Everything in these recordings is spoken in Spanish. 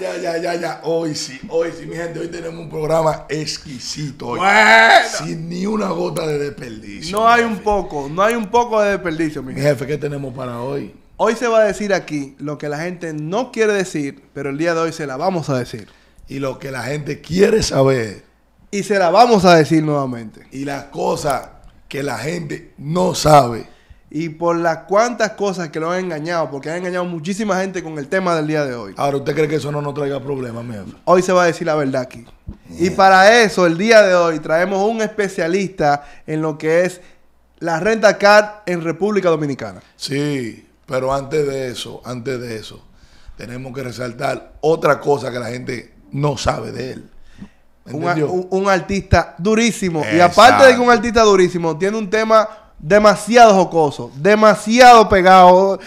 Ya, ya, ya, ya, Hoy sí, hoy sí, mi gente, hoy tenemos un programa exquisito. Sin ni una gota de desperdicio. No hay un poco, no hay un poco de desperdicio, mi, mi jefe. ¿Qué tenemos para hoy? Hoy se va a decir aquí lo que la gente no quiere decir, pero el día de hoy se la vamos a decir. Y lo que la gente quiere saber. Y se la vamos a decir nuevamente. Y las cosas que la gente no sabe y por las cuantas cosas que lo han engañado, porque han engañado muchísima gente con el tema del día de hoy. Ahora, ¿usted cree que eso no nos traiga problemas, mi Hoy se va a decir la verdad aquí. Y para eso, el día de hoy, traemos un especialista en lo que es la renta card en República Dominicana. Sí, pero antes de eso, antes de eso, tenemos que resaltar otra cosa que la gente no sabe de él. Un, artista durísimo. Y aparte de que un artista durísimo, tiene un tema demasiado jocoso, demasiado pegado.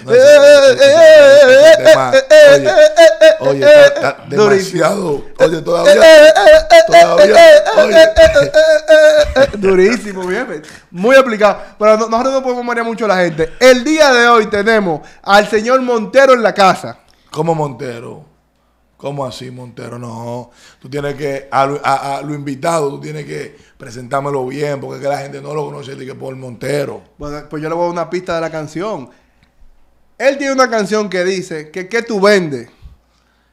Oye, demasiado. Oye, todavía. Durísimo, bien. Muy aplicado. Pero nosotros no podemos marear mucho a la gente. El día de hoy tenemos al señor Montero en la casa. ¿Cómo Montero? ¿Cómo así, Montero? No. Tú tienes que. a lo invitado, tú tienes que presentámelo bien, porque es que la gente no lo conoce que Paul Montero. Bueno, pues yo le voy a dar una pista de la canción. Él tiene una canción que dice que qué tú vendes.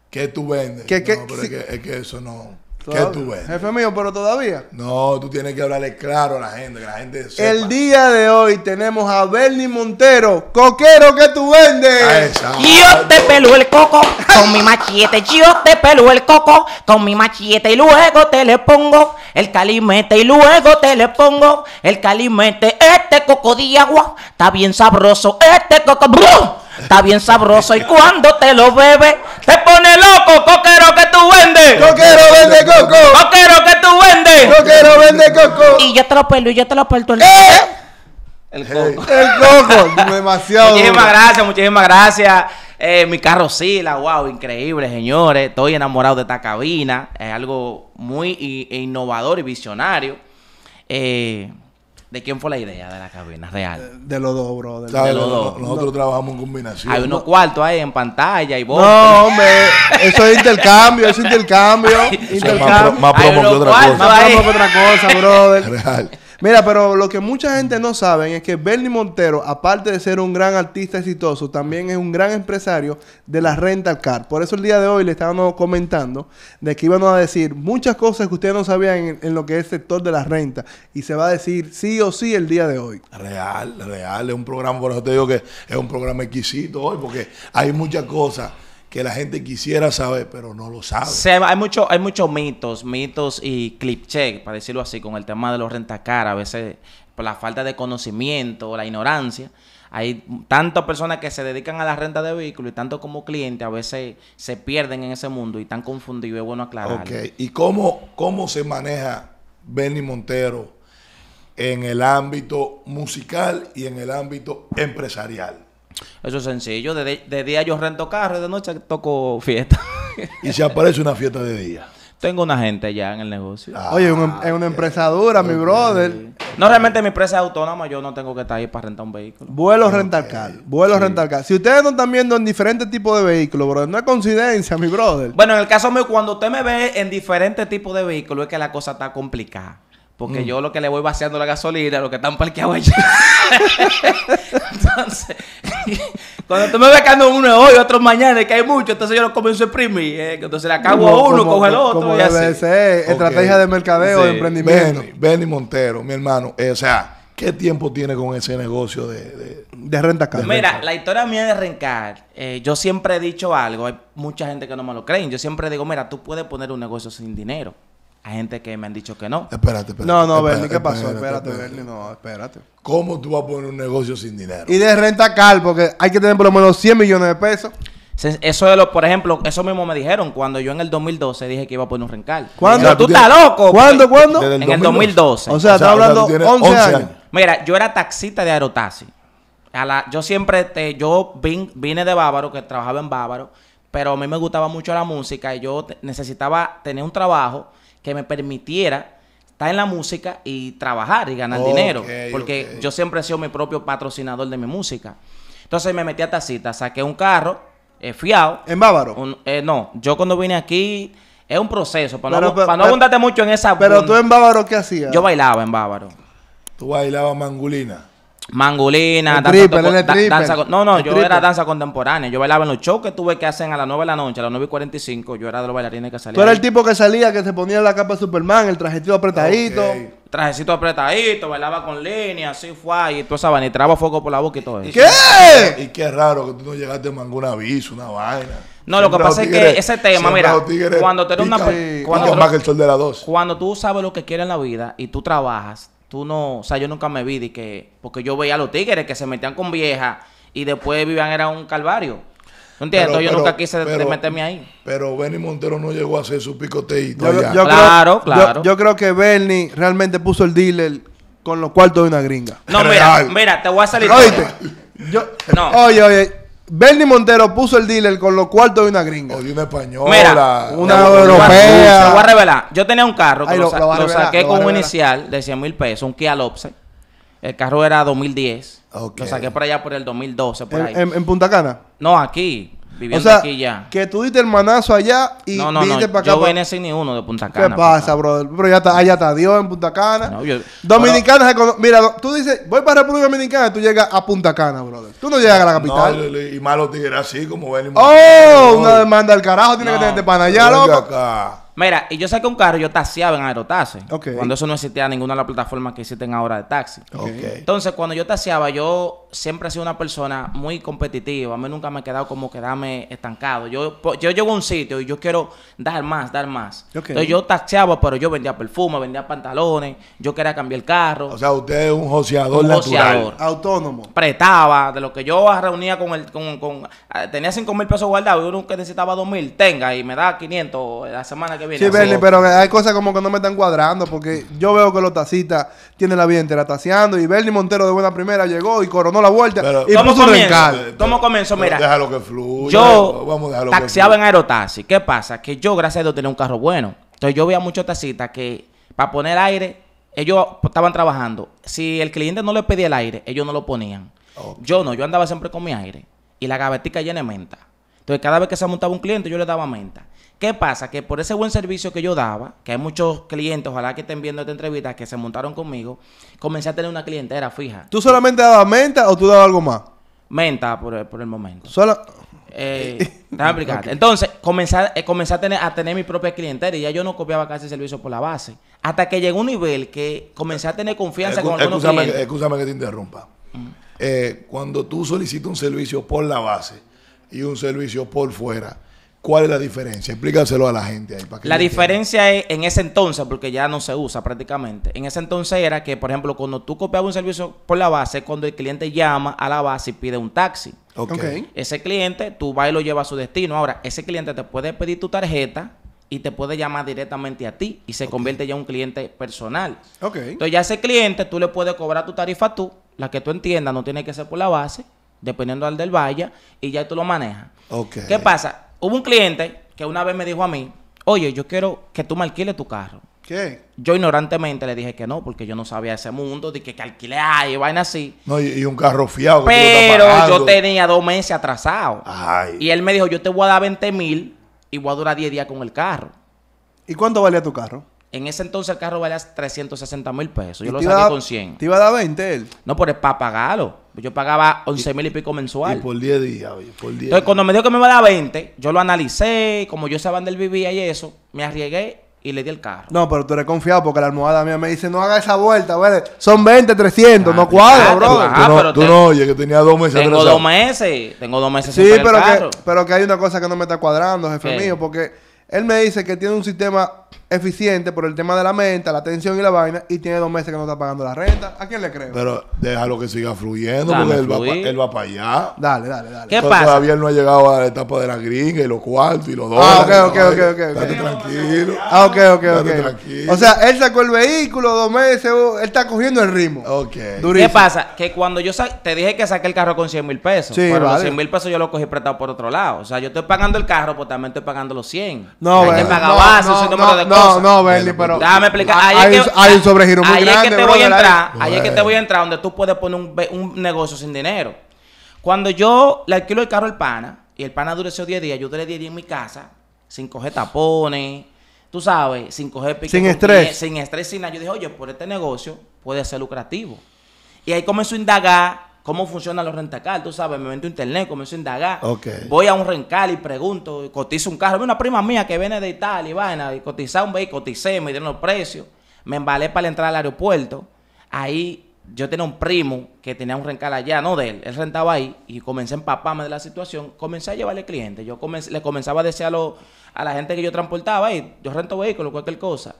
que tú vendes? Que, pero que, es, que, eso no. ¿Qué tú ves? Jefe mío, pero todavía. No, tú tienes que hablarle claro a la gente, que la gente El día de hoy tenemos a Bernie Montero, coquero que tú vendes. Ah, yo te pelú el coco con mi machete, yo te pelú el coco con mi machete y luego te le pongo el calimete y luego te le pongo el calimete. Este coco de agua está bien sabroso, este coco... Está bien sabroso y cuando te lo bebes, te pone loco, coquero que tú vendes. Coquero vende coco. Coquero que tú vendes. Coquero vende coco. Y yo te lo pelo y yo te lo pelo el... Eh, coco. El coco, demasiado. muchísimas gracias, muchísimas gracias. Eh, mi carrocila, wow, increíble, señores. Estoy enamorado de esta cabina. Es algo muy e innovador y visionario. Eh, ¿De quién fue la idea de la cabina real? De, los dos, brother. De, los dos. Nosotros trabajamos en combinación. Hay unos cuartos ahí en pantalla y vos. No, hombre. Eso es intercambio, eso es intercambio. intercambio. Más, promo que otra cosa. Más promo que otra cosa, brother. Real. Mira, pero lo que mucha gente no sabe es que Bernie Montero, aparte de ser un gran artista exitoso, también es un gran empresario de la al car. Por eso el día de hoy le estábamos comentando de que íbamos a decir muchas cosas que ustedes no sabían en, lo que es el sector de la renta. Y se va a decir sí o sí el día de hoy. Real, real. Es un programa, por eso te digo que es un programa exquisito hoy, porque hay muchas cosas que la gente quisiera saber, pero no lo sabe. Se, hay, hay muchos mitos, mitos y clip check, para decirlo así, con el tema de los caras, a veces por la falta de conocimiento la ignorancia. Hay tantas personas que se dedican a la renta de vehículos y tanto como clientes a veces se pierden en ese mundo y están confundidos. Es bueno aclararlo. Ok, ¿y cómo, cómo se maneja Benny Montero en el ámbito musical y en el ámbito empresarial? Eso es sencillo. De, día yo rento carro, de noche toco fiesta. ¿Y se aparece una fiesta de día? Tengo una gente ya en el negocio. Ah. Oye, es una empresa dura, mi brother. No, realmente mi empresa es autónoma, yo no tengo que estar ahí para rentar un vehículo. Vuelo, okay. rentar carro, vuelo, a rentar car. Si ustedes no están viendo en diferentes tipos de vehículos, brother, no es coincidencia, mi brother. Bueno, en el caso mío, cuando usted me ve en diferentes tipos de vehículos, es que la cosa está complicada. Porque mm. yo lo que le voy vaciando la gasolina, lo que están parqueados allá. entonces, cuando tú me ves que uno hoy, otro mañana, que hay mucho, entonces yo lo comienzo a imprimir. Eh, entonces le acabo a uno, cojo el otro. Como y eh, estrategia de mercadeo, de emprendimiento. Benny, Montero, mi hermano, eh, o sea, ¿qué tiempo tiene con ese negocio de, renta car? Mira, la historia mía de rencar, yo siempre he dicho algo, hay mucha gente que no me lo creen. Yo siempre digo, mira, tú puedes poner un negocio sin dinero. Hay gente que me han dicho que no. Espérate, espérate. No, no, Bernie, ¿qué pasó? Espérate, Bernie, no, espérate. ¿Cómo tú vas a poner un negocio sin dinero? Y de renta cal, porque hay que tener por lo menos 100 millones de pesos. Eso es lo, por ejemplo, eso mismo me dijeron cuando yo en el 2012 dije que iba a poner un rencal. ¿Cuándo? tú, estás loco. ¿Cuándo? ¿Cuándo? En el 2012. O sea, o estás hablando 11 años. Mira, yo era taxista de Aerotaxi. A la, yo siempre, te, yo vine de Bávaro, que trabajaba en Bávaro, pero a mí me gustaba mucho la música y yo necesitaba tener un trabajo que me permitiera estar en la música y trabajar y ganar dinero. Porque yo siempre he sido mi propio patrocinador de mi música. Entonces me metí a tacita, saqué un carro, eh, fiado. ¿En Bávaro? Eh, no, yo cuando vine aquí es un proceso, para no, abundarte mucho en esa... Pero tú en Bávaro, ¿qué hacías? Yo bailaba en Bávaro. ¿Tú bailabas mangulina? Mangulina danza, danza No, no, yo era danza contemporánea. Yo bailaba en los shows que tuve que hacer a las 9 de la noche, a las 9 y 45. Yo era de los bailarines que salían. Tú eras el tipo que salía, que se ponía la capa de Superman, el trajecito apretadito. Trajecito apretadito, bailaba con línea, así fue, y tú sabes ni traba fuego por la boca y todo eso. ¿Qué? Y qué raro que tú no llegaste a un aviso, una vaina. No, lo que pasa es que ese tema, mira, cuando tú una cuando, el sol de cuando tú sabes lo que quieres en la vida y tú trabajas, tú no, o sea, yo nunca me vi de que, porque yo veía a los tigres que se metían con viejas y después vivían, era un calvario. entiendes? yo nunca quise meterme ahí. Pero Benny Montero no llegó a hacer su picoteíto. Yo, claro, creo, claro. Yo, creo que Benny realmente puso el dealer con los cuartos de una gringa. No, mira, mira, te voy a salir. Yo, Oye, oye, Bernie Montero puso el dealer con los cuartos de una gringa. O de una española. Mira, una europea. Se voy a revelar. Yo tenía un carro que lo, saqué con un inicial de 100 mil pesos, un Kia Lopse. El carro era 2010. Lo saqué por allá por el 2012, por ahí. en, Punta Cana? No, aquí. Viviendo o sea, Que tú diste el manazo allá y no, no, viniste no, para acá. Yo vine sin ni uno de Punta Cana. ¿Qué pasa, brother? Pero ya está, allá está Dios en Punta Cana. Dominicana yo, Dominicana, mira, tú dices, voy para República Dominicana y tú llegas a Punta Cana, brother. Tú no llegas a la capital. No, y malos tigres así como ven. Oh, una demanda al carajo tiene que tenerte para allá, loco. Acá. Mira, y yo saqué un carro, yo taxiaba en Aerotaxi. Cuando eso no existía ninguna de las plataformas que existen ahora de taxi. Entonces, cuando yo taxiaba, yo siempre he sido una persona muy competitiva. A mí nunca me he quedado como quedarme estancado. Yo, pues, yo llego a un sitio y yo quiero dar más, dar más. Entonces, yo taxiaba, pero yo vendía perfume, vendía pantalones, yo quería cambiar el carro. O sea, usted es un joseador Autónomo. Pretaba de lo que yo reunía con el... Con, con ah, tenía 5 mil pesos guardados y uno que necesitaba 2 mil, tenga, y me da 500 la semana que Sí, Bernie, pero hay cosas como que no me están cuadrando, porque yo veo que los tacitas tienen la vida entera taseando, y Bernie Montero de buena primera llegó y coronó la vuelta y puso ¿Cómo comenzó? Mira, déjalo que fluya. Yo vamos en aerotaxi. ¿Qué pasa? Que yo, gracias a Dios, tenía un carro bueno. Entonces yo veía muchos tacita que para poner aire, ellos estaban trabajando. Si el cliente no le pedía el aire, ellos no lo ponían. Yo no, yo andaba siempre con mi aire y la gavetica llena de menta. Entonces, cada vez que se montaba un cliente, yo le daba menta. ¿Qué pasa? Que por ese buen servicio que yo daba, que hay muchos clientes, ojalá que estén viendo esta entrevista, que se montaron conmigo, comencé a tener una clientela fija. ¿Tú solamente dabas menta o tú dabas algo más? Menta por, el, momento. Solo... Eh, Entonces, eh, comencé, a, tener, a tener mi propia clientela y ya yo no copiaba casi servicio por la base. Hasta que llegó un nivel que comencé a tener confianza con algunos clientes. Escúchame que te interrumpa. Mm. Eh, cuando tú solicitas un servicio por la base y un servicio por fuera, ¿Cuál es la diferencia? Explícaselo a la gente ahí. Para que la diferencia es en ese entonces, porque ya no se usa prácticamente. En ese entonces era que, por ejemplo, cuando tú copiabas un servicio por la base, cuando el cliente llama a la base y pide un taxi. Ok Ese cliente, tú vas y lo llevas a su destino. Ahora, ese cliente te puede pedir tu tarjeta y te puede llamar directamente a ti y se convierte ya en un cliente personal. Entonces, ya ese cliente, tú le puedes cobrar tu tarifa tú, la que tú entiendas, no tiene que ser por la base, dependiendo al del vaya, y ya tú lo manejas. ¿Qué pasa? Hubo un cliente que una vez me dijo a mí, oye, yo quiero que tú me alquiles tu carro. ¿Qué? Yo ignorantemente le dije que no, porque yo no sabía ese mundo, de que, que alquile y vaina así. No, y, un carro fiado. Pero yo tenía dos meses atrasado. Ay. Y él me dijo, yo te voy a dar 20 mil y voy a durar 10 días con el carro. ¿Y cuánto valía tu carro? En ese entonces el carro valía 360 mil pesos. Yo lo saqué con 100. ¿Te iba a dar 20 él? No, pero es para pagarlo. Yo pagaba 11 mil y pico mensual. por 10 días, oye, por 10 Entonces, cuando me dijo que me iba a dar 20, yo lo analicé. Como yo sabía dónde él vivía y eso, me arriesgué y le di el carro. No, pero tú eres confiado porque la almohada mía me dice, no haga esa vuelta, güey. Son 20, 300, no ah, cuadra, bro. Ah, ah tú no, pero tú no oye, que tenía dos meses. Tengo dos meses, tengo dos meses. Sí, sin pero, Que, pero que hay una cosa que no me está cuadrando, jefe mío, porque él me dice que tiene un sistema eficiente por el tema de la menta, la atención y la vaina, y tiene dos meses que no está pagando la renta. ¿A quién le creo? Pero déjalo que siga fluyendo, porque él va, para allá. Dale, dale, dale. ¿Qué pasa? Todavía no ha llegado a la etapa de la gringa y los cuartos y los dos ok, ok, ok, ok, ok. Date tranquilo. Ah, ok, ok, ok. tranquilo. O sea, él sacó el vehículo dos meses, él está cogiendo el ritmo. Ok. ¿Qué pasa? Que cuando yo te dije que saqué el carro con 100 mil pesos, Sí, pero los 100 mil pesos yo lo cogí prestado por otro lado. O sea, yo estoy pagando el carro, pues también estoy pagando los 100. No, no, no, no, No, no, pero. Déjame explicar. Hay, un sobregiro muy grande. Es que te voy a entrar, ahí es que te voy a entrar donde tú puedes poner un, negocio sin dinero. Cuando yo le alquilo el carro al pana, y el pana dureció 10 días, yo duré 10 días en mi casa, sin coger tapones, tú sabes, sin coger Sin estrés. sin estrés, sin nada. Yo dije, oye, por este negocio puede ser lucrativo. Y ahí comenzó a indagar cómo funcionan los rentacar, tú sabes, me meto internet, comienzo a indagar, voy a un rencal y pregunto, cotizo un carro, una prima mía que viene de Italia y vaina, y cotizaba un vehículo, coticé, me dieron los precios, me embalé para entrar al aeropuerto, ahí yo tenía un primo que tenía un rencal allá, no de él, él rentaba ahí y comencé a empaparme de la situación, comencé a llevarle clientes, yo le comenzaba a decir a, la gente que yo transportaba, yo rento vehículos, cualquier cosa.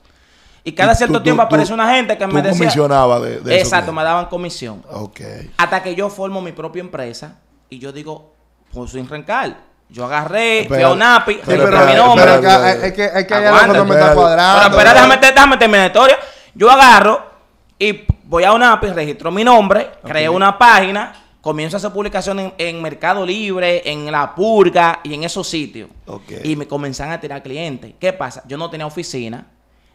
Y cada cierto tiempo aparece una gente que me decía. comisionaba de, de Exacto, me daban comisión. Ok. Hasta que yo formo mi propia empresa y yo digo, pues sin Rencal. Yo agarré, fui a api, mi nombre. es que, es hay algo que no me está cuadrando. Pero espera, déjame, déjame terminar la historia. Yo agarro y voy a UNAPI, registro mi nombre, creo una página, comienzo a hacer publicaciones en, Mercado Libre, en La Purga y en esos sitios. Y me comenzaron a tirar clientes. ¿Qué pasa? Yo no tenía oficina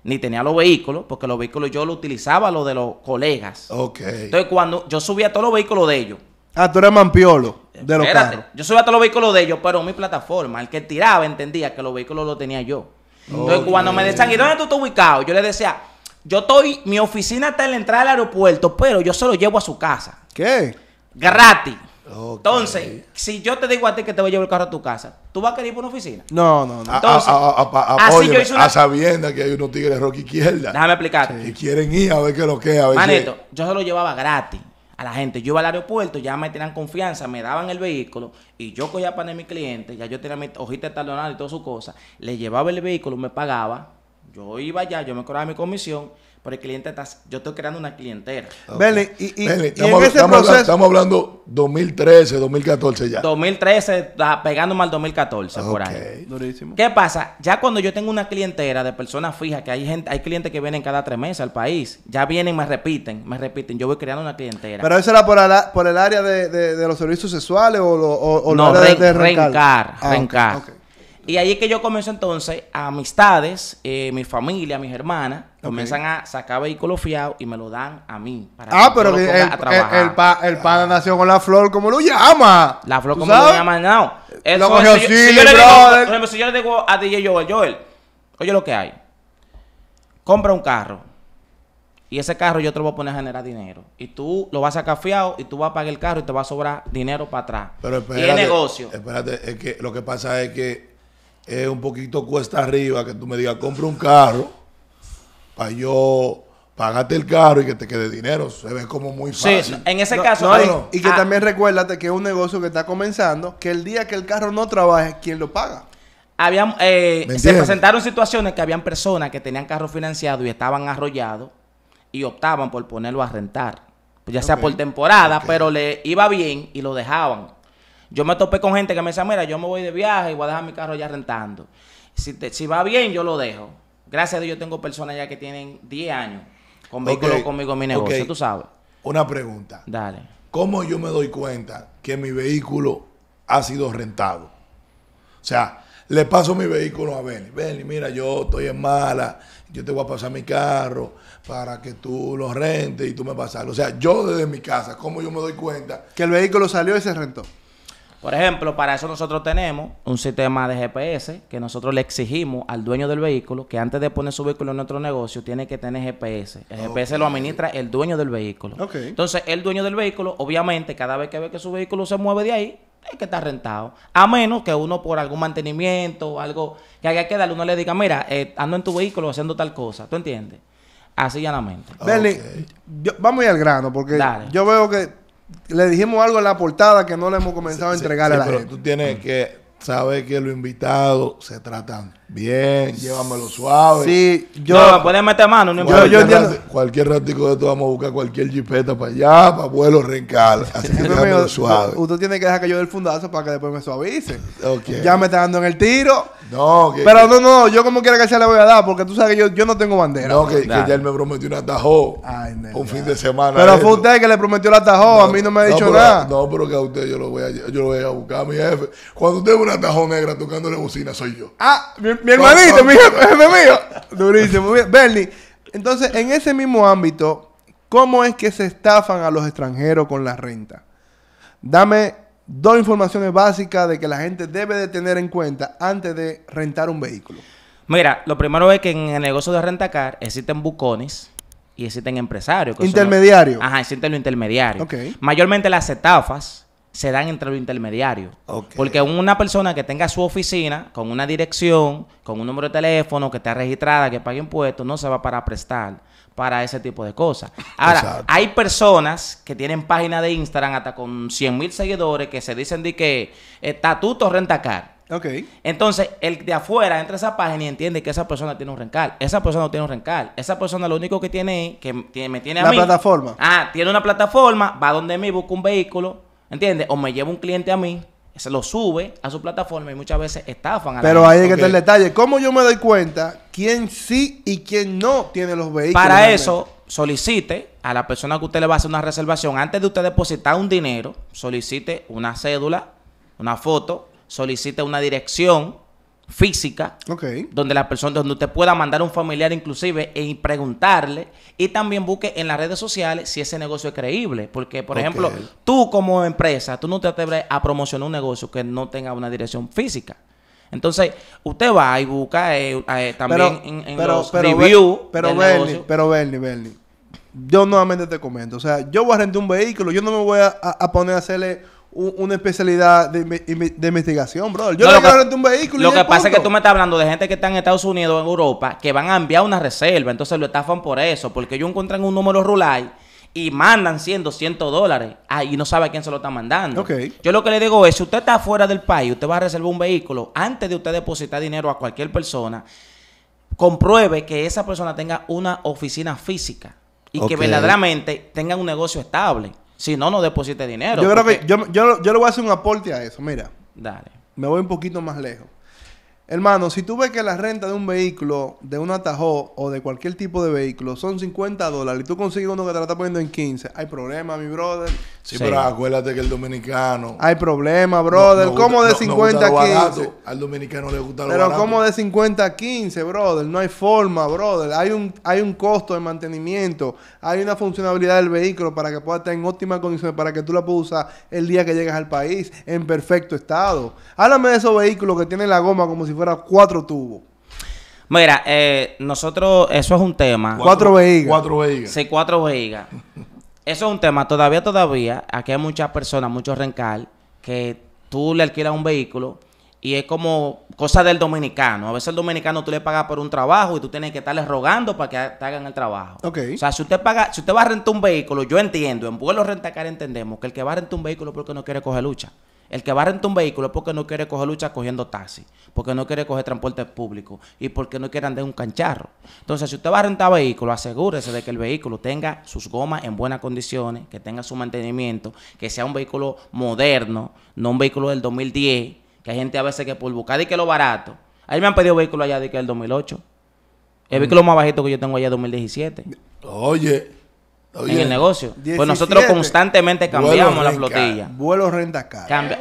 ni tenía los vehículos, porque los vehículos yo los utilizaba los de los colegas. Ok. Entonces, cuando yo subía todos los vehículos de ellos. Ah, tú eres mampiolo de los carros. Yo subía todos los vehículos de ellos, pero mi plataforma, el que tiraba entendía que los vehículos los tenía yo. Entonces, cuando me decían, ¿y dónde tú estás ubicado? Yo le decía, yo estoy, mi oficina está en la entrada del aeropuerto, pero yo se lo llevo a su casa. ¿Qué? Gratis. Entonces, si yo te digo a ti que te voy a llevar el carro a tu casa, ¿tú vas a querer ir por una oficina? No, no, no. Entonces, a, a, sabienda que hay unos tigres rock izquierda. Déjame explicarte. quieren ir a ver qué lo que es. Manito, yo se lo llevaba gratis a la gente. Yo iba al aeropuerto, ya me tenían confianza, me daban el vehículo y yo cogía para mi cliente, ya yo tenía mi hojita talonal y todas sus cosas. Le llevaba el vehículo, me pagaba. Yo iba allá, yo me cobraba mi comisión por el cliente está, yo estoy creando una clientela. y, y, estamos, en ese proceso, estamos, hablando 2013, 2014 ya. 2013, pegándome al 2014 por ahí. Durísimo. ¿Qué pasa? Ya cuando yo tengo una clientela de personas fijas, que hay gente, hay clientes que vienen cada tres meses al país, ya vienen, me repiten, me repiten, yo voy creando una clientela. Pero eso era por, el área de, los servicios sexuales o, lo, no, de rencar. Ah, rencar, y ahí es que yo comienzo entonces, a amistades, eh, mi familia, mis hermanas, comienzan a sacar vehículos fiados y me lo dan a mí. Para ah, pero el, el, el pana nació con la flor, como lo llama? La flor, como lo llama? No. Eso, cogió si, yo, le digo, si yo le digo a DJ Joel, Joel, oye lo que hay. Compra un carro. Y ese carro yo te lo voy a poner a generar dinero. Y tú lo vas a sacar fiado y tú vas a pagar el carro y te va a sobrar dinero para atrás. Pero y el negocio. Espérate, es que lo que pasa es que es un poquito cuesta arriba que tú me digas, compra un carro para yo pagarte el carro y que te quede dinero. Se ve como muy fácil. Sí, en ese caso. Y, que ah. también recuérdate que es un negocio que está comenzando, que el día que el carro no trabaje, ¿quién lo paga? Habían, eh, se presentaron situaciones que habían personas que tenían carro financiado y estaban arrollados y optaban por ponerlo a rentar, ya sea por temporada, pero le iba bien y lo dejaban. Yo me topé con gente que me decía, mira, yo me voy de viaje y voy a dejar mi carro ya rentando. Si, va bien, yo lo dejo. Gracias a Dios, yo tengo personas ya que tienen 10 años con vehículos conmigo en mi negocio, tú sabes. Una pregunta. Dale. ¿Cómo yo me doy cuenta que mi vehículo ha sido rentado? O sea, le paso mi vehículo a Benny. Benny, mira, yo estoy en mala, yo te voy a pasar mi carro para que tú lo rentes y tú me pasas. O sea, yo desde mi casa, ¿cómo yo me doy cuenta? Que el vehículo salió y se rentó. Por ejemplo, para eso nosotros tenemos un sistema de GPS que nosotros le exigimos al dueño del vehículo que antes de poner su vehículo en nuestro negocio tiene que tener GPS. El GPS lo administra el dueño del vehículo. Entonces, el dueño del vehículo, obviamente, cada vez que ve que su vehículo se mueve de ahí, es que está rentado. A menos que uno por algún mantenimiento, o algo que haya que darle, uno le diga, mira, eh, ando en tu vehículo haciendo tal cosa. ¿Tú entiendes? Así llanamente. vamos al grano, porque yo veo que le dijimos algo en la portada que no le hemos comenzado a entregar a la pero gente. Tú tienes que saber que los invitados se tratan Bien, llévamelo suave. Sí, yo. No, puedes meter mano, no importa. Yo, yo cualquier ratico de esto vamos a buscar cualquier jipeta para allá, para vuelo rencal. Así que llévamelo suave. Usted tiene que dejar que yo dé el fundazo para que después me suavice. Ya me está dando en el tiro. No, que. Pero no, no, yo como quiera que sea le voy a dar, porque tú sabes que yo, yo no tengo bandera. No, que, ya él me prometió un atajo Ay, un fin de semana. Pero fue usted que le prometió el atajo a mí no me ha dicho nada. No, pero que a usted yo lo voy a, yo lo voy a buscar a mi jefe. Cuando usted ve una atajo negra tocándole bocina, soy yo. Ah, bien mi hermanito, mi jefe mío. Durísimo. Bernie, entonces, en ese mismo ámbito, ¿cómo es que se estafan a los extranjeros con la renta? Dame dos informaciones básicas de que la gente debe de tener en cuenta antes de rentar un vehículo. Mira, lo primero es que en el negocio de rentacar existen bucones y existen empresarios. Intermediarios. Ajá, existen los intermediarios. Okay. Mayormente las estafas se dan entre los intermediarios. Porque una persona que tenga su oficina con una dirección, con un número de teléfono, que está registrada, que pague impuestos, no se va para prestar para ese tipo de cosas. Ahora, hay personas que tienen páginas de Instagram hasta con 100.000 mil seguidores que se dicen de que estatuto eh, rentacar. Okay. Entonces, el de afuera entra a esa página y entiende que esa persona tiene un rencal. Esa persona no tiene un rencal. Esa persona lo único que tiene es... que me tiene a La mí. plataforma. Ah, tiene una plataforma, va donde me busca un vehículo, ¿Entiendes? O me lleva un cliente a mí, se lo sube a su plataforma y muchas veces estafan a Pero ahí hay que está el detalle. ¿Cómo yo me doy cuenta quién sí y quién no tiene los vehículos? Para eso, solicite a la persona que usted le va a hacer una reservación, antes de usted depositar un dinero, solicite una cédula, una foto, solicite una dirección física, donde la persona, donde usted pueda mandar un familiar inclusive y e preguntarle, y también busque en las redes sociales si ese negocio es creíble, porque por ejemplo, tú como empresa, tú no te atreves a promocionar un negocio que no tenga una dirección física. Entonces, usted va y busca eh, eh, también en, pero, Pero, Bernie, pero Bernie, Bernie, yo nuevamente te comento, o sea, yo voy a rentar un vehículo, yo no me voy a poner a hacerle una especialidad de, investigación, bro. Yo no, lo que, un vehículo. Lo que pasa es que tú me estás hablando de gente que está en Estados Unidos en Europa que van a enviar una reserva. Entonces lo estafan por eso, porque ellos encuentran un número rural y mandan 100, 200 dólares. Ahí no sabe quién se lo está mandando. Yo lo que le digo es, si usted está fuera del país, usted va a reservar un vehículo, antes de usted depositar dinero a cualquier persona, compruebe que esa persona tenga una oficina física y que verdaderamente tenga un negocio estable. Si no, no deposite dinero. Yo creo yo, yo, le voy a hacer un aporte a eso. Mira. Dale. Me voy un poquito más lejos. Hermano, si tú ves que la renta de un vehículo, de un atajó o de cualquier tipo de vehículo son 50 dólares y tú consigues uno que te la está poniendo en 15, hay problema, mi brother. Sí, pero acuérdate que el dominicano. Hay problema, brother. ¿Cómo de 50 a 15? Al dominicano le gusta lo Pero ¿cómo de 50 a 15, brother? No hay forma, brother. Hay un, hay un costo de mantenimiento. Hay una funcionalidad del vehículo para que pueda estar en óptimas condiciones, para que tú la puedas usar el día que llegas al país, en perfecto estado. Háblame de esos vehículos que tienen la goma como si fuera cuatro tubos. Mira, eh, nosotros, eso es un tema. Cuatro, vehículos. Cuatro veigas. Sí, cuatro vehículos. Eso es un tema, todavía, todavía, aquí hay muchas personas, muchos rencal, que tú le alquilas un vehículo y es como cosa del dominicano. A veces el dominicano tú le pagas por un trabajo y tú tienes que estarle rogando para que te hagan el trabajo. O sea, si usted paga, si usted va a rentar un vehículo, yo entiendo, en vuelo rentacar entendemos que el que va a rentar un vehículo porque no quiere coger lucha. El que va a rentar un vehículo es porque no quiere coger lucha cogiendo taxi, porque no quiere coger transporte público y porque no quiere andar en un cancharro. Entonces, si usted va a rentar vehículo, asegúrese de que el vehículo tenga sus gomas en buenas condiciones, que tenga su mantenimiento, que sea un vehículo moderno, no un vehículo del 2010, que hay gente a veces que por buscar y que lo barato. Ahí me han pedido vehículo allá de que el 2008. El mm. vehículo más bajito que yo tengo allá es 2017. Oye en el negocio. pues nosotros constantemente cambiamos la flotilla. Vuelo renta caro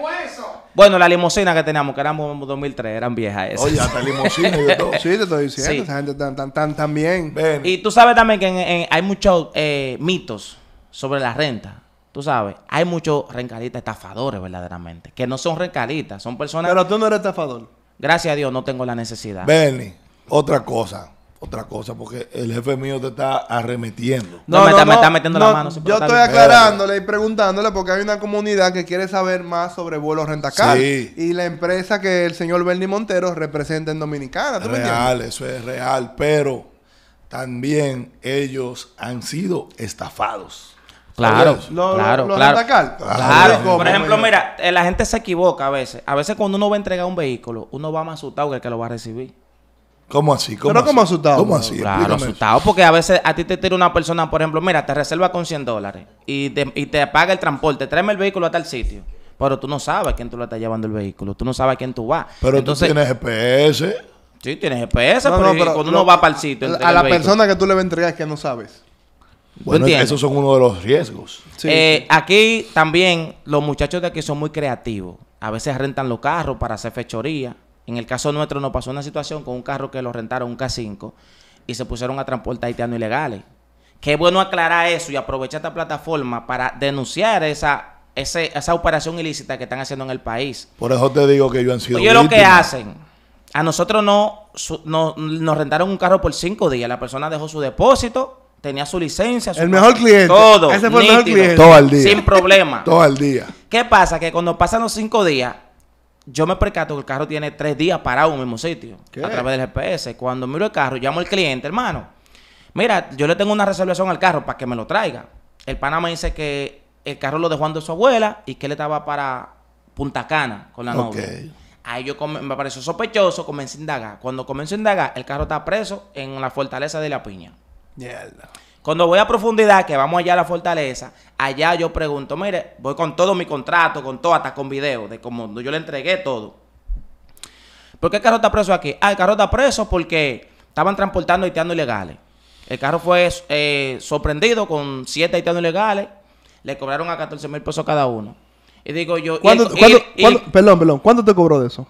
Bueno, la limusina que teníamos, que éramos 2003, eran viejas esas. Oye, hasta limusina y todo. Sí, te estoy diciendo, esa gente tan, tan, bien. Y tú sabes también que hay muchos eh, mitos sobre la renta. Tú sabes, hay muchos rencalistas estafadores verdaderamente, que no son rencalistas, son personas... Pero tú no eres estafador. Gracias a Dios, no tengo la necesidad. Benny, otra cosa otra cosa, porque el jefe mío te está arremetiendo. No, me, está, metiendo la mano. Yo estoy aclarándole y preguntándole porque hay una comunidad que quiere saber más sobre vuelos rentacar sí. y la empresa que el señor Bernie Montero representa en Dominicana. real, eso es real, pero también ellos han sido estafados. Claro, claro, claro. Rentacar? claro. Por ejemplo, mira, eh, la gente se equivoca a veces. A veces cuando uno va a entregar un vehículo, uno va más asustado que el que lo va a recibir. ¿Cómo así? ¿Cómo Pero así? ¿cómo así? Claro, asustado. Porque a veces a ti te tira una persona, por ejemplo, mira, te reserva con 100 dólares y te, y paga el transporte, tráeme el vehículo a tal sitio. Pero tú no sabes quién tú le estás llevando el vehículo, tú no sabes quién tú vas. Pero Entonces, tú tienes GPS. Sí, tienes GPS, pero, cuando uno va para el sitio. A la persona que tú le vas a entregar es que no sabes. Bueno, esos son uno de los riesgos. Eh, aquí también los muchachos de aquí son muy creativos. A veces rentan los carros para hacer fechorías en el caso nuestro nos pasó una situación con un carro que lo rentaron, un K5, y se pusieron a transportar haitianos ilegales. Qué bueno aclarar eso y aprovechar esta plataforma para denunciar esa, esa operación ilícita que están haciendo en el país. Por eso te digo que yo han sido. Oye, lo que hacen. A nosotros no, nos rentaron un carro por cinco días. La persona dejó su depósito, tenía su licencia. Su el mejor cliente. Todo. Ese fue el mejor cliente. Todo el día. Sin problema. todo el día. ¿Qué pasa? Que cuando pasan los cinco días, yo me percato que el carro tiene tres días parado en un mismo sitio a través del GPS. Cuando miro el carro, llamo al cliente, hermano. Mira, yo le tengo una reservación al carro para que me lo traiga. El pana dice que el carro lo dejó ando su abuela y que él estaba para Punta Cana con la novia. Ahí yo me pareció sospechoso, comencé a indagar. Cuando comencé a indagar, el carro está preso en la fortaleza de La Piña. Mierda. Cuando voy a profundidad, que vamos allá a la fortaleza, allá yo pregunto, mire, voy con todo mi contrato, con todo, hasta con video, de cómo yo le entregué todo. ¿Por qué el carro está preso aquí? Ah, el carro está preso porque estaban transportando haitianos ilegales. El carro fue eh, sorprendido con siete haitianos ilegales, le cobraron a 14 mil pesos cada uno. Y digo yo... ¿Cuándo, ¿cuándo, perdón, perdón, te cobró de eso?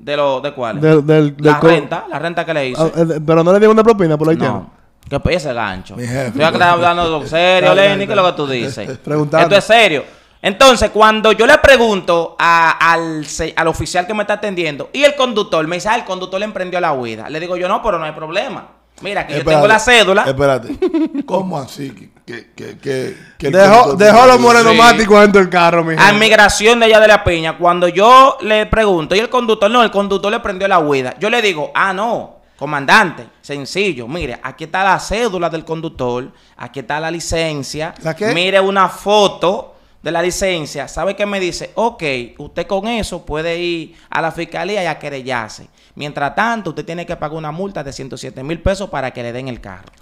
¿De lo de cuál? De, la renta, la renta que le hizo. Ah, eh, pero no le dio una propina por la haitiana. Que pese pues, gancho. Mi jefe. Estoy hablando serio, Lenny, ¿qué es lo que tú dices? Esto es serio. Entonces, cuando yo le pregunto al, al, oficial que me está atendiendo y el conductor me dice, ah, el conductor le emprendió la huida. Le digo yo, no, pero no hay problema. Mira, que yo tengo la cédula. Espérate. ¿Cómo así? Que, dejó, dejó los morenomáticos dentro del carro, mi A migración de allá de la piña. cuando yo le pregunto y el conductor, no, el conductor le prendió la huida. Yo le digo, ah, no, Comandante, sencillo, mire, aquí está la cédula del conductor, aquí está la licencia, mire una foto de la licencia, ¿sabe qué me dice? Ok, usted con eso puede ir a la fiscalía y a querellarse. Mientras tanto, usted tiene que pagar una multa de 107 mil pesos para que le den el carro.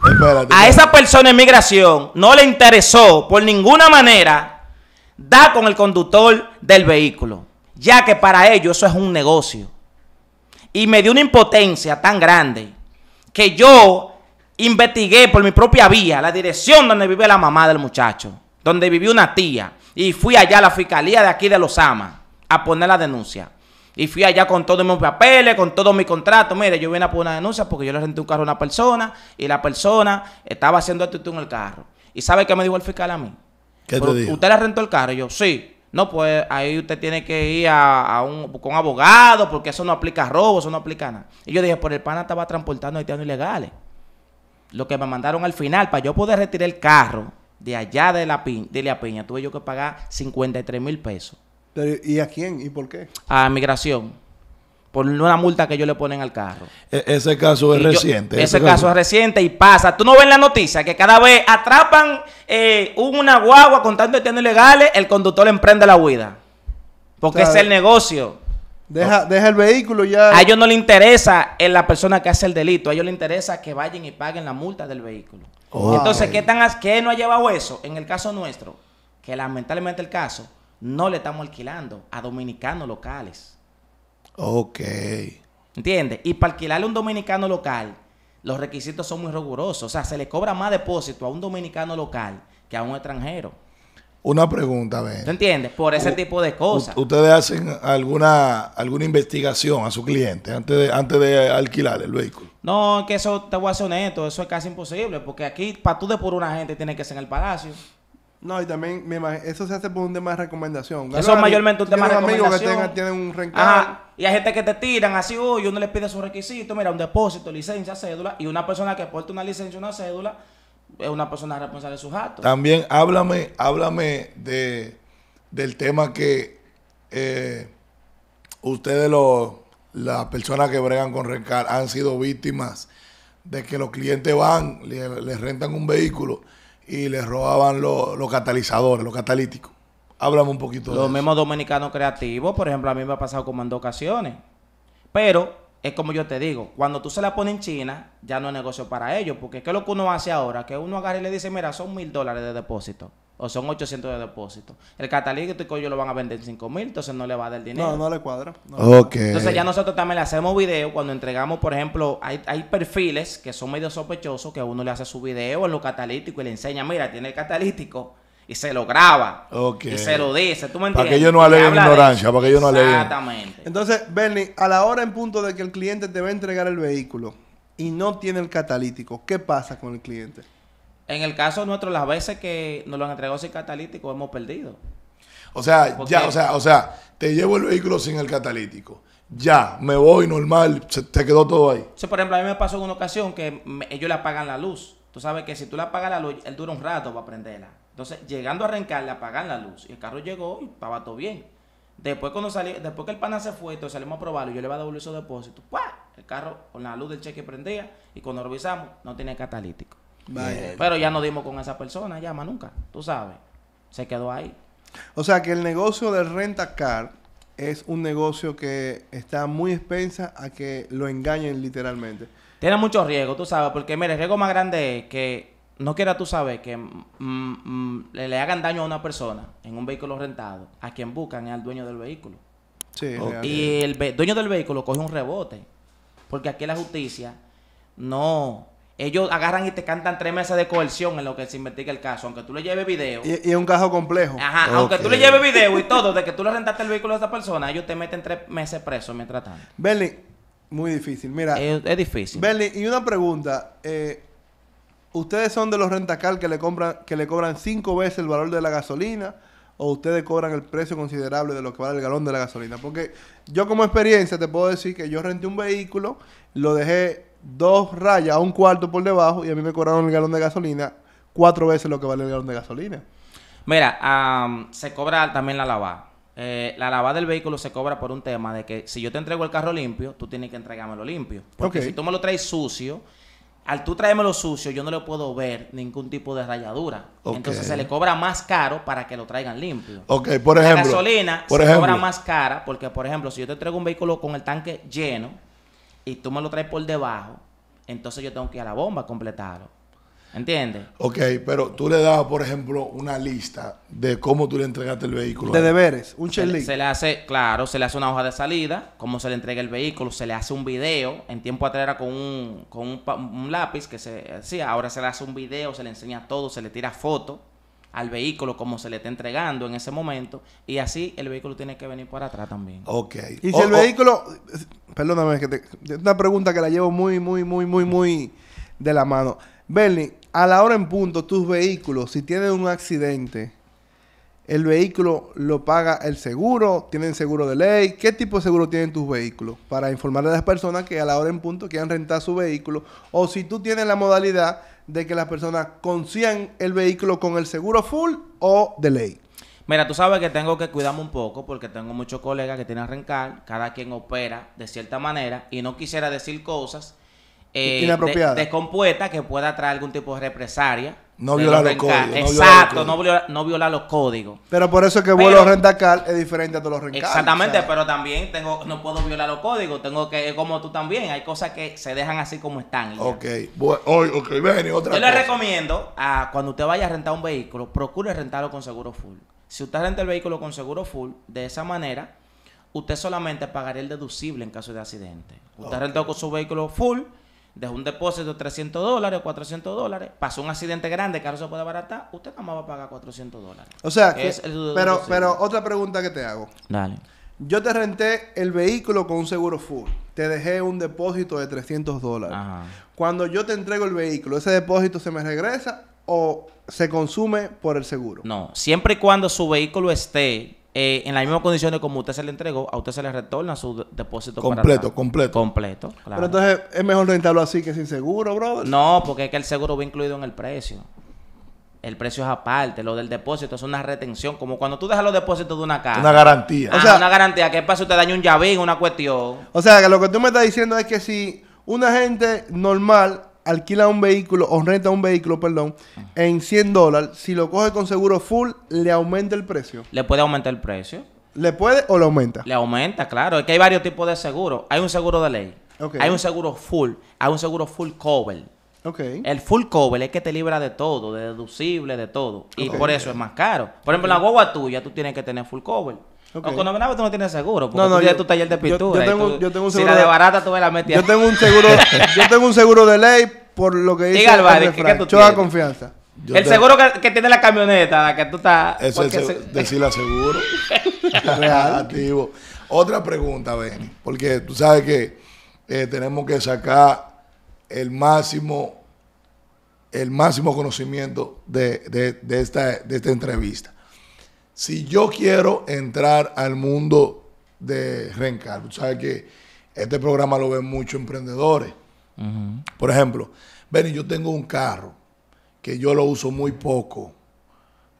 a esa persona en migración no le interesó por ninguna manera dar con el conductor del vehículo, ya que para ellos eso es un negocio y me dio una impotencia tan grande que yo investigué por mi propia vía la dirección donde vive la mamá del muchacho, donde vivió una tía, y fui allá a la fiscalía de aquí de Los Amas a poner la denuncia. Y fui allá con todos mis papeles, con todos mis contratos. Mire, yo vine a poner una denuncia porque yo le renté un carro a una persona y la persona estaba haciendo esto en el carro. ¿Y sabe qué me dijo el fiscal a mí? ¿Qué te ¿Usted le rentó el carro? Y yo, sí. No, pues ahí usted tiene que ir a, un, con abogado porque eso no aplica robo, eso no aplica nada. Y yo dije, por el pana estaba transportando haitianos ilegales. Lo que me mandaron al final, para yo poder retirar el carro de allá de la, piña, de la piña, tuve yo que pagar 53 mil pesos. ¿Y a quién? ¿Y por qué? A migración por una multa que ellos le ponen al carro. E-, ese caso es reciente. Ese, caso, es reciente y pasa. Tú no ves la noticia que cada vez atrapan eh, una guagua con tanto de ilegales, el conductor emprende la huida. Porque es el negocio. Deja, el vehículo ya. A ellos no les interesa eh, la persona que hace el delito. A ellos les interesa que vayan y paguen la multa del vehículo. Oh, Entonces, ¿qué, tan, ¿qué no ha llevado eso? En el caso nuestro, que lamentablemente el caso, no le estamos alquilando a dominicanos locales. Ok. entiende Y para alquilarle un dominicano local, los requisitos son muy rigurosos. O sea, se le cobra más depósito a un dominicano local que a un extranjero. Una pregunta, ven. entiendes? Por ese tipo de cosas. ¿Ustedes hacen alguna alguna investigación a su cliente antes de, antes de alquilar el vehículo? No, que eso te voy a ser honesto, eso es casi imposible, porque aquí para tú depurar una gente tiene que ser en el palacio. No, y también eso se hace por un tema de recomendación. Eso es mayormente un tema de recomendación. Y hay gente que te tiran así, uy, uno le pide sus requisitos, mira, un depósito, licencia, cédula. Y una persona que porte una licencia, una cédula, es una persona responsable de sus actos. También háblame, háblame de, del tema que eh, ustedes, las personas que bregan con rencar, han sido víctimas de que los clientes van, les rentan un vehículo y les robaban los catalizadores, los catalíticos. Háblame un poquito de eso. Los mismos dominicanos creativos, por ejemplo, a mí me ha pasado como en dos ocasiones. Pero es como yo te digo, cuando tú se la pones en China, ya no es negocio para ellos, porque ¿qué es lo que uno hace ahora? Que uno agarre y le dice, mira, son mil dólares de depósito o son 800 de depósito. El catalítico yo lo van a vender en 5 mil, entonces no le va a dar dinero. No, no le cuadra. entonces ya nosotros también le hacemos video cuando entregamos, por ejemplo, hay, perfiles que son medio sospechosos que uno le hace su video en lo catalítico y le enseña, mira, tiene el catalítico. Y se lo graba. Y se lo dice. ¿Tú me entiendes? Para que yo no aleguen ignorancia. Para que yo no aleguen. Exactamente. Entonces, Bernie, a la hora en punto de que el cliente te va a entregar el vehículo y no tiene el catalítico, ¿qué pasa con el cliente? En el caso nuestro, las veces que nos lo han entregado sin catalítico, hemos perdido. O sea, ya, o sea, o sea, te llevo el vehículo sin el catalítico. Ya, me voy normal, se, te quedó todo ahí. O por ejemplo, a mí me pasó en una ocasión que ellos le apagan la luz. Tú sabes que si tú le apagas la luz, él dura un rato para prenderla. Entonces, llegando a arrancar, le apagan la luz. Y el carro llegó y estaba todo bien. Después cuando salí, después que el pana se fue, entonces salimos a probarlo, yo le voy a devolver su depósito. El carro con la luz del cheque prendía y cuando revisamos, no tiene catalítico. Eh, pero ya no dimos con esa persona, ya más nunca, tú sabes. Se quedó ahí. O sea que el negocio de renta car es un negocio que está muy expensa a que lo engañen literalmente. Tiene mucho riesgo, tú sabes, porque mire, el riesgo más grande es que no quiera tú saber que mm, mm, le, hagan daño a una persona en un vehículo rentado, a quien buscan es al dueño del vehículo. Sí, y el dueño del vehículo coge un rebote, porque aquí la justicia no ellos agarran y te cantan tres meses de coerción en lo que se investiga el caso, aunque tú le lleves video. Y, es un caso complejo. Ajá, aunque tú le lleves video y todo, de que tú le rentaste el vehículo a esa persona, ellos te meten tres meses preso mientras tanto. Berlin, muy difícil, mira. Es, difícil. Berlin, y una pregunta. Eh, ¿Ustedes son de los rentacar que le, compran, que le cobran cinco veces el valor de la gasolina? ¿O ustedes cobran el precio considerable de lo que vale el galón de la gasolina? Porque yo como experiencia te puedo decir que yo renté un vehículo, lo dejé dos rayas, un cuarto por debajo y a mí me cobraron el galón de gasolina cuatro veces lo que vale el galón de gasolina. Mira, se cobra también la lavada. Eh, la lavada del vehículo se cobra por un tema de que si yo te entrego el carro limpio, tú tienes que entregármelo limpio. Porque si tú me lo traes sucio, al tú lo sucio, yo no le puedo ver ningún tipo de rayadura. Entonces se le cobra más caro para que lo traigan limpio. Ok, por ejemplo. La gasolina se cobra más cara porque, por ejemplo, si yo te traigo un vehículo con el tanque lleno, y tú me lo traes por debajo, entonces yo tengo que ir a la bomba a completarlo. ¿Entiendes? Ok, pero tú le das, por ejemplo, una lista de cómo tú le entregaste el vehículo. De deberes, un checklist. Se, le hace, claro, se le hace una hoja de salida, cómo se le entrega el vehículo, se le hace un video. En tiempo atrás era con un, con un, lápiz que se hacía, ahora se le hace un video, se le enseña todo, se le tira foto al vehículo como se le está entregando en ese momento y así el vehículo tiene que venir para atrás también. Ok. Y si el vehículo, perdóname, que una pregunta que la llevo muy, muy, muy, muy, muy de la mano. Bernie, a la hora en punto, tus vehículos, si tienen un accidente, el vehículo lo paga el seguro, tienen seguro de ley, ¿qué tipo de seguro tienen tus vehículos? Para informar a las personas que a la hora en punto quieran rentar su vehículo o si tú tienes la modalidad de que las personas consigan el vehículo con el seguro full o de ley. Mira, tú sabes que tengo que cuidarme un poco porque tengo muchos colegas que tienen rencar, cada quien opera de cierta manera y no quisiera decir cosas eh, de, descompuestas que pueda traer algún tipo de represalia no viola los, códigos. Exacto, No, viola, los códigos. Pero por eso es que vuelo rentacar es diferente a todos los rentacar Exactamente, pero también tengo, no puedo violar los códigos. Tengo que, como tú también, hay cosas que se dejan así como están. Ok, ok, Vení otra Yo le recomiendo a cuando usted vaya a rentar un vehículo, procure rentarlo con seguro full. Si usted renta el vehículo con seguro full, de esa manera, usted solamente pagará el deducible en caso de accidente. Usted rentó con su vehículo full dejó un depósito de 300 dólares, o 400 dólares, pasó un accidente grande, carro se puede abaratar, usted nada va a pagar 400 dólares. O sea, pero, pero otra pregunta que te hago. Dale. Yo te renté el vehículo con un seguro full. Te dejé un depósito de 300 dólares. Cuando yo te entrego el vehículo, ¿ese depósito se me regresa o se consume por el seguro? No, siempre y cuando su vehículo esté eh, en las mismas condiciones como usted se le entregó, a usted se le retorna su depósito completo, completo. Completo, Pero entonces es mejor rentarlo así que sin seguro, brother. No, porque es que el seguro va incluido en el precio. El precio es aparte, lo del depósito es una retención, como cuando tú dejas los depósitos de una casa. Una garantía. o sea, una garantía, ¿Qué pasa? Usted daña un llavín, una cuestión. O sea, que lo que tú me estás diciendo es que si una gente normal alquila un vehículo o renta un vehículo, perdón, en 100 dólares, si lo coge con seguro full, le aumenta el precio. Le puede aumentar el precio. ¿Le puede o le aumenta? Le aumenta, claro. Es que hay varios tipos de seguro. Hay un seguro de ley. Hay un seguro full. Hay un seguro full cover. Okay. El full cover es que te libra de todo, de deducible, de todo. Y por eso es más caro. Por ejemplo, la guagua tuya, tú tienes que tener full cover. Okay. O con tú no tienes seguro, porque no, no, tú estás tienes tu de pintura. Yo, tengo, yo tengo, un seguro. Si la de barata tú la metes. Yo tengo un seguro, yo tengo un seguro de ley por lo que dice. Diga, Alvarez, ¿qué, tú Yo da confianza. el seguro que, tiene la camioneta, la que tú estás. Eso es se... decirle seguro. Relativo. Otra pregunta, Benny, porque tú sabes que eh, tenemos que sacar el máximo, el máximo conocimiento de, de, esta, de esta entrevista si yo quiero entrar al mundo de Rencar, tú sabes que este programa lo ven muchos emprendedores. Por ejemplo, ven, yo tengo un carro que yo lo uso muy poco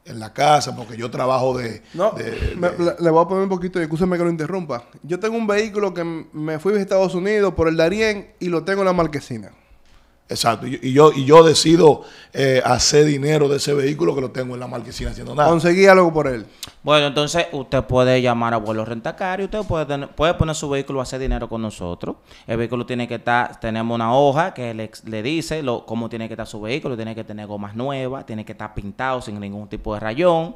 en la casa porque yo trabajo de... No, le voy a poner un poquito, discúlpeme que lo interrumpa. Yo tengo un vehículo que me fui a Estados Unidos por el Darien y lo tengo en la marquesina. Exacto. Y yo, y yo decido eh, hacer dinero de ese vehículo que lo tengo en la marquesina haciendo nada. Conseguí algo por él. Bueno, entonces usted puede llamar a Vuelo Rentacar y usted puede, puede poner su vehículo a hacer dinero con nosotros. El vehículo tiene que estar, tenemos una hoja que le, dice lo, cómo tiene que estar su vehículo, tiene que tener gomas nuevas, tiene que estar pintado sin ningún tipo de rayón,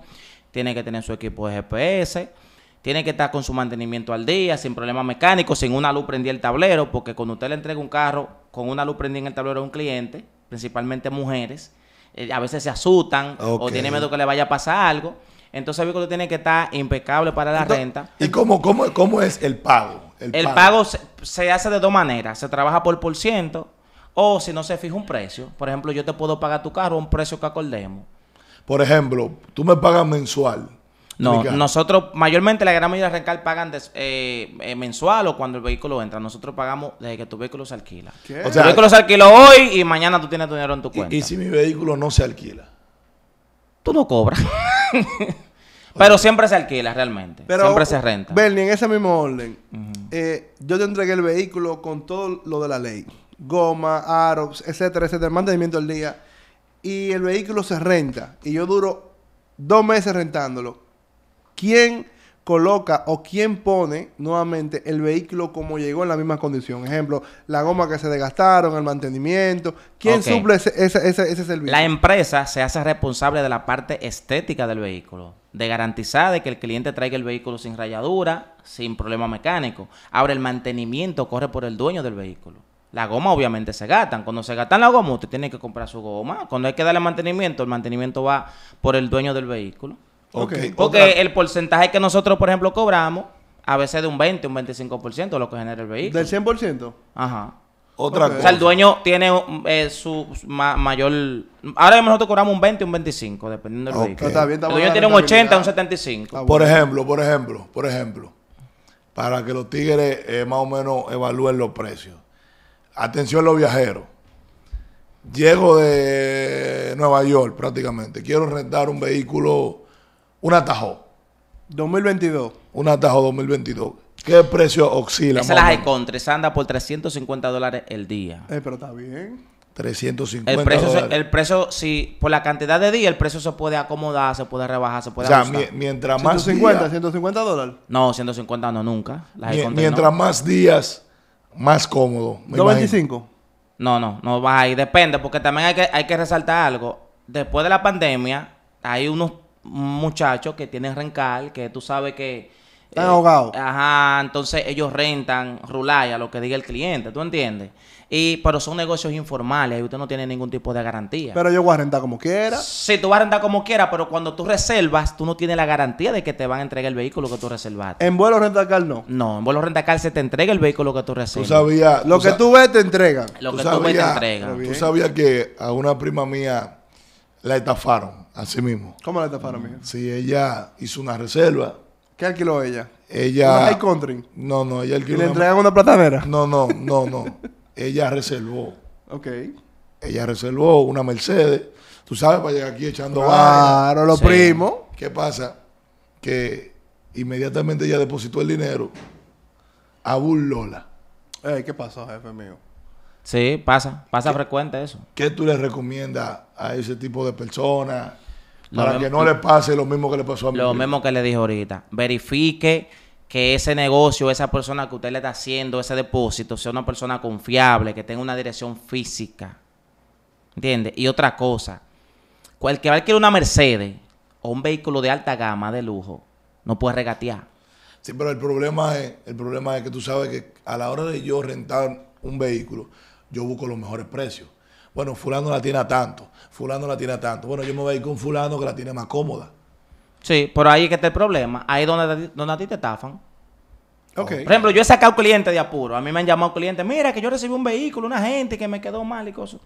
tiene que tener su equipo de GPS. Tiene que estar con su mantenimiento al día, sin problemas mecánicos, sin una luz prendida el tablero, porque cuando usted le entrega un carro, con una luz prendida en el tablero de un cliente, principalmente mujeres. Eh, a veces se asustan o tienen miedo que le vaya a pasar algo. Entonces el vehículo tiene que estar impecable para la renta. ¿Y cómo, es el pago? El, pago, se, hace de dos maneras. Se trabaja por por ciento o si no se fija un precio. Por ejemplo, yo te puedo pagar tu carro a un precio que acordemos. Por ejemplo, tú me pagas mensual. No, nosotros mayormente la gran mayoría de rentar pagan eh, eh, mensual o cuando el vehículo entra. Nosotros pagamos desde que tu vehículo se alquila. O sea, tu vehículo se alquila hoy y mañana tú tienes tu dinero en tu cuenta. ¿Y, si mi vehículo no se alquila? Tú no cobras. Pero siempre se alquila realmente. Pero, siempre se renta. Bernie, en ese mismo orden, eh, yo te entregué el vehículo con todo lo de la ley. Goma, aros, etcétera, etcétera, mantenimiento al día. Y el vehículo se renta. Y yo duro dos meses rentándolo. ¿Quién coloca o quién pone nuevamente el vehículo como llegó en la misma condición. Ejemplo, la goma que se desgastaron, el mantenimiento. ¿Quién suple ese, ese, ese, servicio? La empresa se hace responsable de la parte estética del vehículo, de garantizar de que el cliente traiga el vehículo sin rayadura, sin problema mecánico. Ahora el mantenimiento corre por el dueño del vehículo. La goma obviamente se gastan. Cuando se gastan la goma, usted tiene que comprar su goma. Cuando hay que darle mantenimiento, el mantenimiento va por el dueño del vehículo. Porque el porcentaje que nosotros, por ejemplo, cobramos, a veces de un 20, un 25% lo que genera el vehículo. ¿Del 100%? Ajá. Otra cosa. O sea, el dueño tiene eh, su mayor... Ahora nosotros cobramos un 20 un 25, dependiendo del vehículo. el dueño tiene un 80, un 75. Por ejemplo, por ejemplo, por ejemplo, para que los tigres eh, más o menos evalúen los precios. Atención los viajeros. Llego de Nueva York prácticamente. Quiero rentar un vehículo un atajo. 2022. Un atajo 2022. ¿Qué precio oscila? Esa las la contra. anda por 350 dólares el día. Eh, pero está bien. 350 el precio, dólares. el precio, si por la cantidad de días, el precio se puede acomodar, se puede rebajar, se puede O sea, mientras más 150, 150 dólares. No, 150 no, nunca. mientras más días, más cómodo. ¿95? No, no, no va ahí. Depende, porque también hay que, hay que resaltar algo. Después de la pandemia, hay unos muchachos que tienen rencal, que tú sabes que... Están eh, Ajá, entonces ellos rentan Rulaya lo que diga el cliente, ¿tú entiendes? Y, pero son negocios informales y usted no tiene ningún tipo de garantía. Pero yo voy a rentar como quiera. Sí, tú vas a rentar como quiera, pero cuando tú reservas, tú no tienes la garantía de que te van a entregar el vehículo que tú reservaste. ¿En vuelo rentacar no? No, en vuelo rentacar se te entrega el vehículo que tú reservas. Tú sabías, lo que tú ves te entregan. Lo que tú, ves te entregan. Tú sabías que a una prima mía la estafaron, así mismo. ¿Cómo la estafaron, mijo? Sí, ella hizo una reserva. ¿Qué alquiló ella? Ella. ¿Una high country? No, no, ella alquiló. le entregan una platanera? No, no, no, no. ella reservó. Ok. Ella reservó una Mercedes. Tú sabes, para llegar aquí echando Claro, lo primo. primos. ¿Qué pasa? Que inmediatamente ella depositó el dinero a Bull Lola. ¿Qué pasó, jefe mío? Sí, pasa, pasa frecuente eso. ¿Qué tú le recomiendas a ese tipo de personas para que no le pase lo mismo que le pasó a mí? Lo mismo que le dije ahorita. Verifique que ese negocio, esa persona que usted le está haciendo ese depósito, sea una persona confiable, que tenga una dirección física. ¿Entiende? Y otra cosa, cualquiera que quiera una Mercedes o un vehículo de alta gama, de lujo, no puede regatear. Sí, pero el problema es, el problema es que tú sabes que a la hora de yo rentar un vehículo, yo busco los mejores precios. Bueno, fulano la tiene a tanto, fulano la tiene a tanto. Bueno, yo me voy a ir con fulano que la tiene más cómoda. Sí, por ahí es que está el problema. Ahí es donde, a ti te estafan. Okay. Por ejemplo, yo he sacado clientes de apuro. A mí me han llamado clientes. Mira, que yo recibí un vehículo, una gente que me quedó mal y cosas.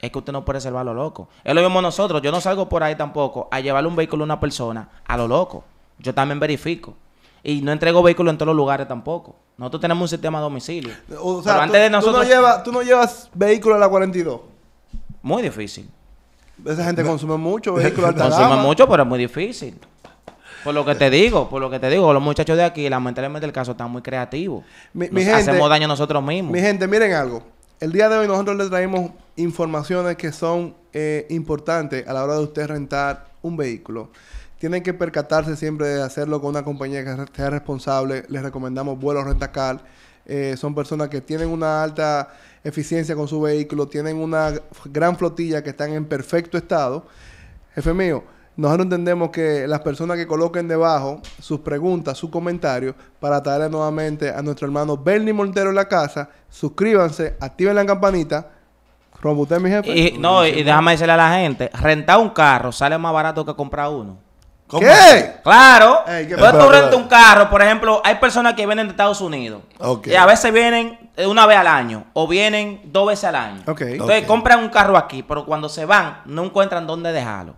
Es que usted no puede reservar a lo loco. Es lo mismo nosotros. Yo no salgo por ahí tampoco a llevarle un vehículo a una persona a lo loco. Yo también verifico y no entrego vehículos en todos los lugares tampoco. Nosotros tenemos un sistema a domicilio. O sea, Pero antes de nosotros... tú, no llevas, tú no llevas vehículo a la 42. Muy difícil. Esa gente consume mucho vehículos Consume mucho, pero es muy difícil. Por lo que te digo, por lo que te digo, los muchachos de aquí, lamentablemente el caso está muy creativo. hacemos daño a nosotros mismos. Mi gente, miren algo. El día de hoy nosotros les traemos informaciones que son eh, importantes a la hora de usted rentar un vehículo. Tienen que percatarse siempre de hacerlo con una compañía que sea responsable. Les recomendamos vuelos rentacar. Eh, son personas que tienen una alta eficiencia con su vehículo, tienen una gran flotilla que están en perfecto estado. Jefe mío, nosotros entendemos que las personas que coloquen debajo sus preguntas, sus comentarios, para traerle nuevamente a nuestro hermano Bernie Montero en la casa, suscríbanse, activen la campanita. usted, mi jefe. Y, no, y déjame decirle a la gente, rentar un carro sale más barato que comprar uno. ¿Qué? Claro. Hey, tú rentas un carro, por ejemplo, hay personas que vienen de Estados Unidos. Y a veces vienen eh, una vez al año o vienen dos veces al año. Entonces compran un carro aquí, pero cuando se van no encuentran dónde dejarlo.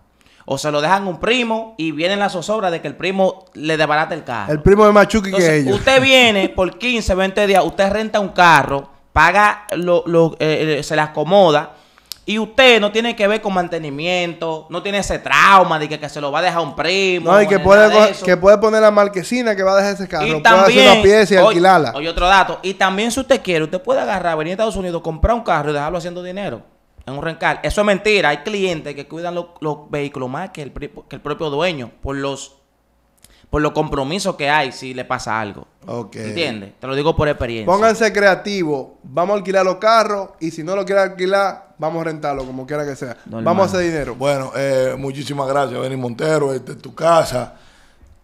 O se lo dejan a un primo y vienen las zozobra de que el primo le desbarata el carro. El primo de Machuqui que ellos. Usted viene por 15, 20 días, usted renta un carro, paga, lo, lo eh, eh, se le acomoda y usted no tiene que ver con mantenimiento, no tiene ese trauma de que, se lo va a dejar un primo. No, y que puede, que puede poner la marquesina que va a dejar ese carro, y también, y otro dato. Y también, si usted quiere, usted puede agarrar, venir a Estados Unidos, comprar un carro y dejarlo haciendo dinero en un rencal. Eso es mentira. Hay clientes que cuidan los, vehículos más que el, que el propio dueño por los por los compromisos que hay si le pasa algo. Ok. ¿Entiendes? Te lo digo por experiencia. Pónganse creativos. Vamos a alquilar los carros y si no lo quieren alquilar, vamos a rentarlo como quiera que sea. Vamos a hacer dinero. Bueno, eh, muchísimas gracias, Benny Montero. Este tu casa.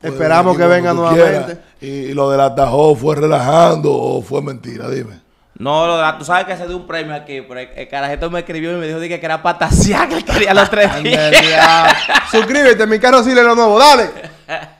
Esperamos que venga nuevamente. Y, lo de la fue relajando o fue mentira, dime. No, lo tú sabes que se dio un premio aquí, pero el, carajito me escribió y me dijo que era patasear que quería los tres días. Suscríbete, mi carro sí lo nuevo, dale.